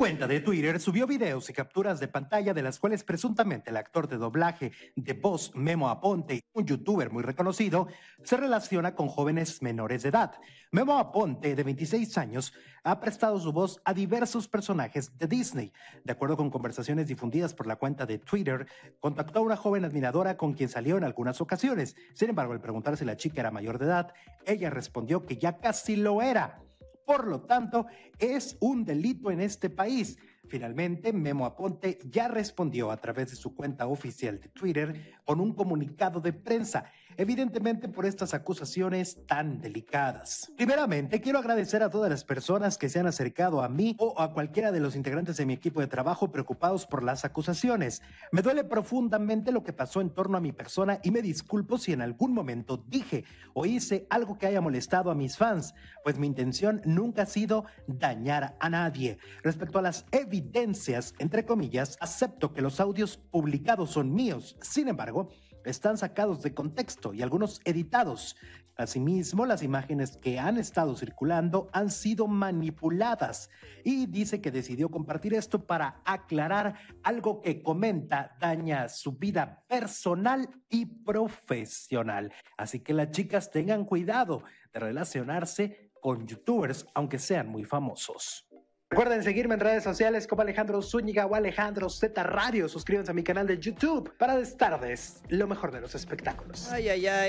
cuenta de Twitter subió videos y capturas de pantalla de las cuales presuntamente el actor de doblaje de voz Memo Aponte, un youtuber muy reconocido, se relaciona con jóvenes menores de edad. Memo Aponte, de 26 años, ha prestado su voz a diversos personajes de Disney. De acuerdo con conversaciones difundidas por la cuenta de Twitter, contactó a una joven admiradora con quien salió en algunas ocasiones. Sin embargo, al preguntar si la chica era mayor de edad, ella respondió que ya casi lo era. Por lo tanto, es un delito en este país. Finalmente, Memo Aponte ya respondió a través de su cuenta oficial de Twitter con un comunicado de prensa, evidentemente por estas acusaciones tan delicadas. Primeramente, quiero agradecer a todas las personas que se han acercado a mí o a cualquiera de los integrantes de mi equipo de trabajo preocupados por las acusaciones. Me duele profundamente lo que pasó en torno a mi persona y me disculpo si en algún momento dije o hice algo que haya molestado a mis fans, pues mi intención nunca ha sido dañar a nadie. Respecto a las evidencias, evidencias, entre comillas, acepto que los audios publicados son míos. Sin embargo, están sacados de contexto y algunos editados. Asimismo, las imágenes que han estado circulando han sido manipuladas y dice que decidió compartir esto para aclarar algo que comenta daña su vida personal y profesional. Así que las chicas tengan cuidado de relacionarse con youtubers, aunque sean muy famosos. Recuerden seguirme en redes sociales como Alejandro Zúñiga o Alejandro Z Radio. Suscríbanse a mi canal de YouTube para tardes lo mejor de los espectáculos. Ay, ay, ay.